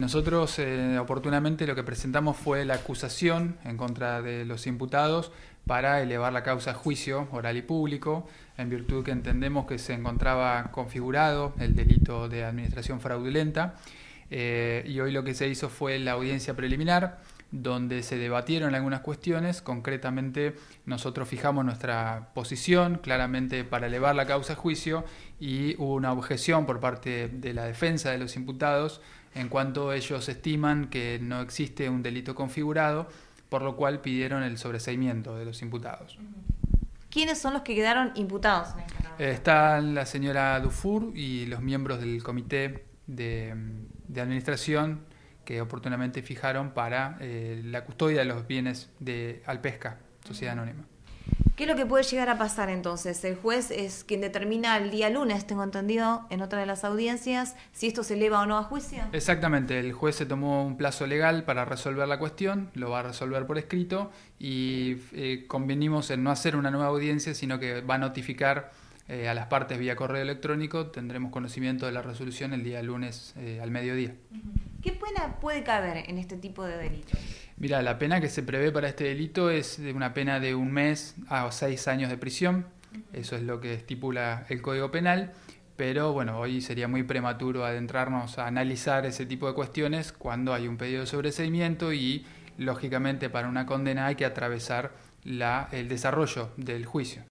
Nosotros eh, oportunamente lo que presentamos fue la acusación en contra de los imputados para elevar la causa a juicio oral y público, en virtud que entendemos que se encontraba configurado el delito de administración fraudulenta. Eh, y hoy lo que se hizo fue la audiencia preliminar, donde se debatieron algunas cuestiones. Concretamente, nosotros fijamos nuestra posición claramente para elevar la causa a juicio y hubo una objeción por parte de la defensa de los imputados en cuanto ellos estiman que no existe un delito configurado, por lo cual pidieron el sobreseimiento de los imputados. ¿Quiénes son los que quedaron imputados? Eh, Están la señora Dufour y los miembros del comité de, administración que oportunamente fijaron para eh, la custodia de los bienes de Alpesca, Sociedad Anónima. ¿Qué es lo que puede llegar a pasar entonces? El juez es quien determina el día lunes, tengo entendido, en otra de las audiencias, si esto se eleva o no a juicio. Exactamente, el juez se tomó un plazo legal para resolver la cuestión, lo va a resolver por escrito y eh, convenimos en no hacer una nueva audiencia, sino que va a notificar eh, a las partes vía correo electrónico. Tendremos conocimiento de la resolución el día lunes eh, al mediodía. ¿Qué pena puede caber en este tipo de delitos? Mira, la pena que se prevé para este delito es de una pena de un mes a seis años de prisión. Eso es lo que estipula el Código Penal. Pero bueno, hoy sería muy prematuro adentrarnos a analizar ese tipo de cuestiones cuando hay un pedido de sobreseimiento y, lógicamente, para una condena hay que atravesar el desarrollo del juicio.